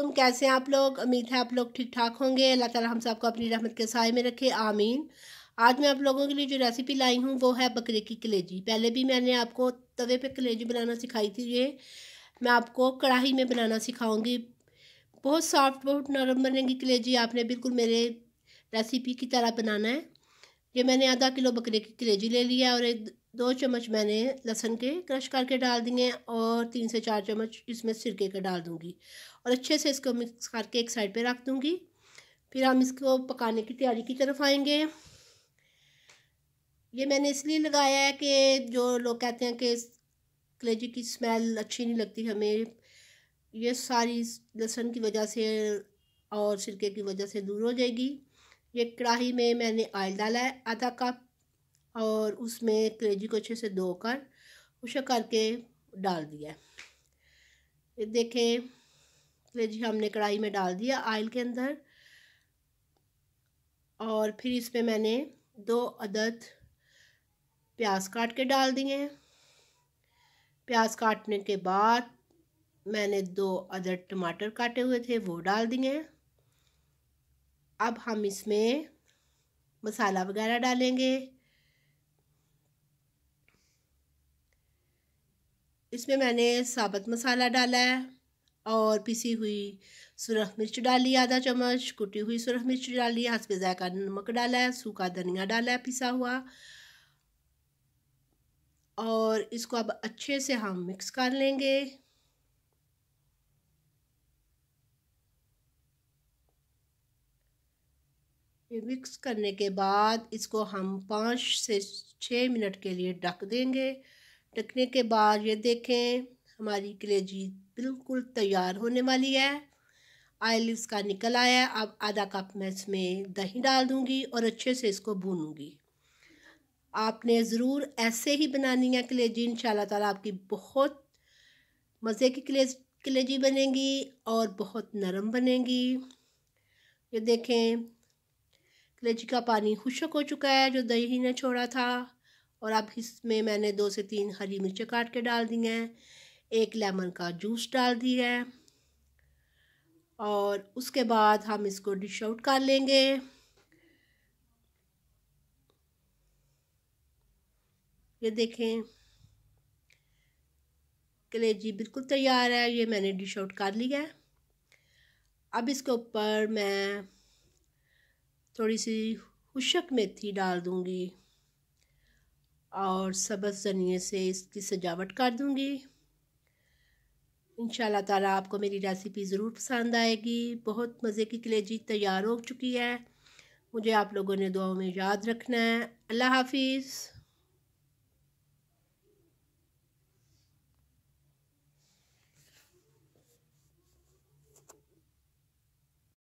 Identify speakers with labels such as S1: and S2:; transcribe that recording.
S1: तुम कैसे आप लोग उम्मीद है आप लोग ठीक ठाक होंगे अल्लाह ताला हम सबको अपनी रहमत के साय में रखे आमीन आज मैं आप लोगों के लिए जो रेसिपी लाई हूँ वो है बकरे की कलेजी पहले भी मैंने आपको तवे पे कलेजी बनाना सिखाई थी ये मैं आपको कढ़ाई में बनाना सिखाऊंगी बहुत सॉफ्ट बहुत नरम बनेगी कलेजी आपने बिल्कुल मेरे रेसिपी की तरह बनाना है ये मैंने आधा किलो बकरे की कलेजी ले लिया और एक दो चम्मच मैंने लहसुन के क्रश करके डाल दिए और तीन से चार चम्मच इसमें सिरके के डाल दूँगी और अच्छे से इसको मिक्स करके एक साइड पे रख दूँगी फिर हम इसको पकाने की तैयारी की तरफ आएंगे ये मैंने इसलिए लगाया है कि जो लोग कहते हैं कि कलेजी की स्मेल अच्छी नहीं लगती हमें ये सारी लहसुन की वजह से और सिरके की वजह से दूर हो जाएगी ये कढ़ाही में मैंने ऑयल डाला है आधा कप और उसमें कलेजी को अच्छे से धोकर उसे करके डाल दिया ये देखें कलेजी हमने कढ़ाई में डाल दिया आयल के अंदर और फिर इसमें मैंने दो अदद प्याज काट के डाल दिए प्याज काटने के बाद मैंने दो अदर टमाटर काटे हुए थे वो डाल दिए अब हम इसमें मसाला वगैरह डालेंगे इसमें मैंने साबत मसाला डाला है और पिसी हुई सुरख मिर्च डाली आधा चम्मच कुटी हुई सुरख मिर्च डाली पे जायका नमक डाला है सूखा धनिया डाला है पिसा हुआ और इसको अब अच्छे से हम मिक्स कर लेंगे मिक्स करने के बाद इसको हम पाँच से छः मिनट के लिए ढक देंगे रखने के बाद ये देखें हमारी कलेजी बिल्कुल तैयार होने वाली है आयल इसका निकल आया है अब आधा कप मैं इसमें दही डाल दूँगी और अच्छे से इसको भूनूँगी आपने ज़रूर ऐसे ही बनानी है कलेजी इन ताला आपकी बहुत मज़े की कले कलेजी बनेगी और बहुत नरम बनेगी ये देखें कलेजी का पानी खुशक हो चुका है जो दही ने छोड़ा था और अब इसमें मैंने दो से तीन हरी मिर्चें काट के डाल दी हैं एक लेमन का जूस डाल दी है और उसके बाद हम इसको डिश आउट कर लेंगे ये देखें कलेजी बिल्कुल तैयार है ये मैंने डिश आउट कर लिया है अब इसके ऊपर मैं थोड़ी सी हुशक मेथी डाल दूँगी और सबस जनिए से इसकी सजावट कर दूँगी इन ताला आपको मेरी रेसिपी ज़रूर पसंद आएगी बहुत मज़े की कलेजी तैयार हो चुकी है मुझे आप लोगों ने दुआओं में याद रखना है अल्लाह हाफिज़